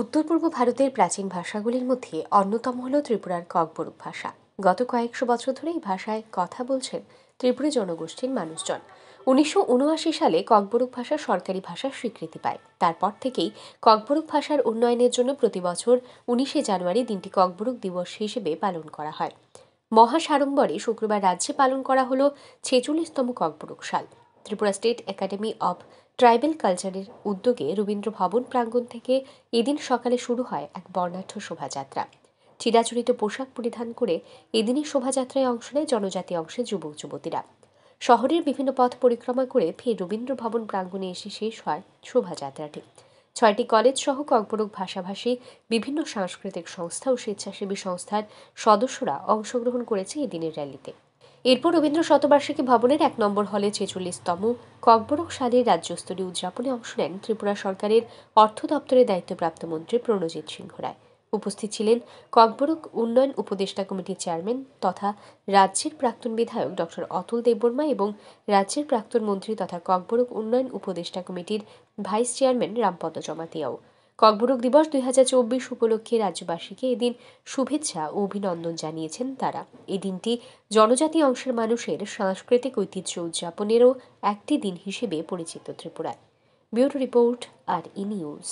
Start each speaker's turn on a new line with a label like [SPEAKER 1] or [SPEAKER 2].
[SPEAKER 1] উত্তর পূর্ব ভারতের প্রাচীন ভাষাগুলির মধ্যে অন্যতম হল ত্রিপুরার ককবরুক ভাষা গত কয়েকশো বছর ধরে এই ভাষায় কথা বলছেন ত্রিপুরা জনগোষ্ঠীর মানুষজন উনিশশো সালে ককবরুক ভাষা সরকারি ভাষার স্বীকৃতি পায় তারপর থেকেই ককবরুক ভাষার উন্নয়নের জন্য প্রতি বছর উনিশে জানুয়ারি দিনটি ককবরুক দিবস হিসেবে পালন করা হয় মহাসারম্বরে শুক্রবার রাজ্যে পালন করা হল ছেচল্লিশতম ককবরক সাল Tripura state academy of tribal কালচারের উদ্যোগে রবীন্দ্র ভবন প্রাঙ্গণ থেকে এদিন সকালে শুরু হয় এক বর্ণাঢ্য শোভাযাত্রা চিরাচরিত পোশাক পরিধান করে এদিনই শোভাযাত্রায় অংশ নেয় জনজাতি অংশে যুবক যুবতীরা শহরের বিভিন্ন পথ পরিক্রমা করে ফের রবীন্দ্র ভবন প্রাঙ্গণে এসে শেষ হয় শোভাযাত্রাটি ছয়টি কলেজ সহ কংপরক ভাষাভাষী বিভিন্ন সাংস্কৃতিক সংস্থা ও স্বেচ্ছাসেবী সংস্থার সদস্যরা অংশগ্রহণ করেছে এদিনের র্যালিতে এরপর রবীন্দ্র শতবার্ষিকী ভবনের এক নম্বর হলে ছেচল্লিশতম ককবরক সালের রাজ্যস্তরীয় উদযাপনে অংশ নেন ত্রিপুরা সরকারের অর্থ দপ্তরের দায়িত্বপ্রাপ্ত মন্ত্রী প্রণজিৎ সিংহ রায় উপস্থিত ছিলেন ককবরক উন্নয়ন উপদেষ্টা কমিটির চেয়ারম্যান তথা রাজ্যের প্রাক্তন বিধায়ক ডক্টর অতুল দেববর্মা এবং রাজ্যের প্রাক্তন মন্ত্রী তথা ককবরক উন্নয়ন উপদেষ্টা কমিটির ভাইস চেয়ারম্যান রামপদ জমাতিয়াও ককবরক দিবস দুই হাজার চব্বিশ উপলক্ষে রাজ্যবাসীকে এদিন শুভেচ্ছা ও অভিনন্দন জানিয়েছেন তারা এই দিনটি জনজাতি অংশের মানুষের সাংস্কৃতিক ঐতিহ্য উদযাপনেরও একটি দিন হিসেবে পরিচিত ত্রিপুরায় ব্যুরো রিপোর্ট আর ই নিউজ